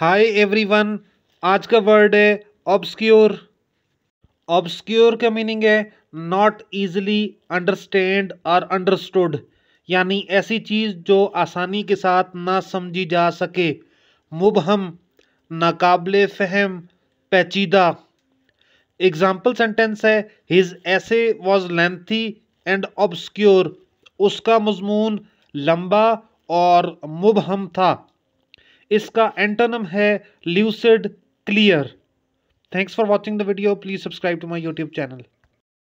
hi everyone आज का word है ऑब्सक्योर ऑब्सक्योर का मीनिंग है नॉट ईजिली अंडरस्टैंड और अंडरस्टूड यानी ऐसी चीज़ जो आसानी के साथ ना समझी जा सके मुबहम नाकबले फहम पेचीदा एग्ज़ाम्पल सेंटेंस है his essay was lengthy and obscure उसका मजमून लंबा और मुबहम था इसका एंटोनम है lucid clear thanks for watching the video please subscribe to my YouTube channel